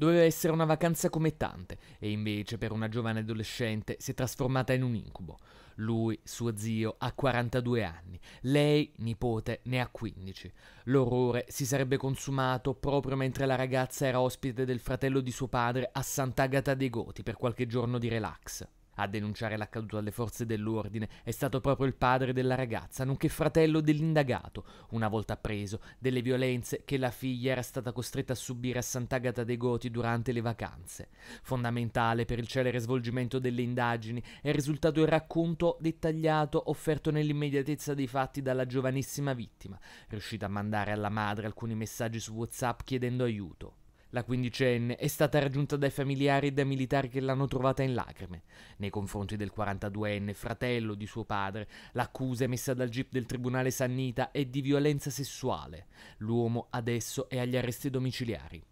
Doveva essere una vacanza come tante, e invece per una giovane adolescente si è trasformata in un incubo. Lui, suo zio, ha 42 anni, lei, nipote, ne ha 15. L'orrore si sarebbe consumato proprio mentre la ragazza era ospite del fratello di suo padre a Sant'Agata dei Goti per qualche giorno di relax. A denunciare l'accaduto alle forze dell'ordine è stato proprio il padre della ragazza, nonché fratello dell'indagato, una volta preso, delle violenze che la figlia era stata costretta a subire a Sant'Agata dei Goti durante le vacanze. Fondamentale per il celere svolgimento delle indagini è risultato il racconto dettagliato offerto nell'immediatezza dei fatti dalla giovanissima vittima, riuscita a mandare alla madre alcuni messaggi su WhatsApp chiedendo aiuto. La quindicenne è stata raggiunta dai familiari e dai militari che l'hanno trovata in lacrime. Nei confronti del 42enne, fratello di suo padre, l'accusa emessa dal GIP del Tribunale Sannita è di violenza sessuale. L'uomo adesso è agli arresti domiciliari.